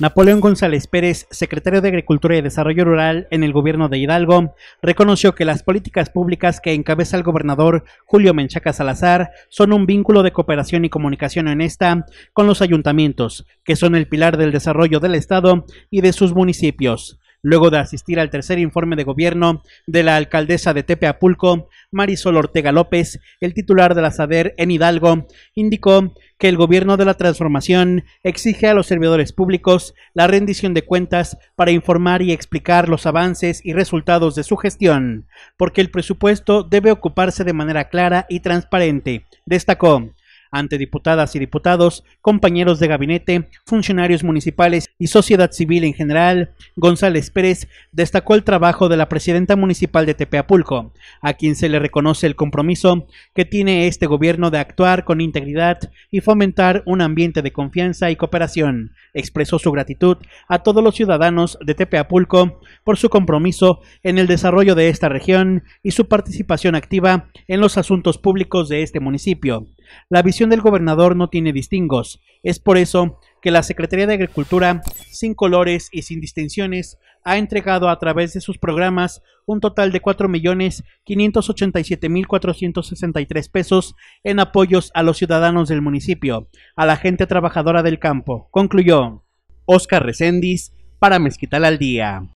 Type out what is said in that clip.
Napoleón González Pérez, secretario de Agricultura y Desarrollo Rural en el gobierno de Hidalgo, reconoció que las políticas públicas que encabeza el gobernador Julio Menchaca Salazar son un vínculo de cooperación y comunicación honesta con los ayuntamientos, que son el pilar del desarrollo del Estado y de sus municipios. Luego de asistir al tercer informe de gobierno de la alcaldesa de Tepeapulco, Marisol Ortega López, el titular de la SADER en Hidalgo, indicó que el gobierno de la transformación exige a los servidores públicos la rendición de cuentas para informar y explicar los avances y resultados de su gestión, porque el presupuesto debe ocuparse de manera clara y transparente, destacó ante diputadas y diputados, compañeros de gabinete, funcionarios municipales y sociedad civil en general, González Pérez destacó el trabajo de la presidenta municipal de Tepeapulco, a quien se le reconoce el compromiso que tiene este gobierno de actuar con integridad y fomentar un ambiente de confianza y cooperación. Expresó su gratitud a todos los ciudadanos de Tepeapulco por su compromiso en el desarrollo de esta región y su participación activa en los asuntos públicos de este municipio. La visión del gobernador no tiene distingos. Es por eso que la Secretaría de Agricultura, sin colores y sin distinciones, ha entregado a través de sus programas un total de 4.587.463 pesos en apoyos a los ciudadanos del municipio, a la gente trabajadora del campo, concluyó Oscar Recendis para Mezquital al Día.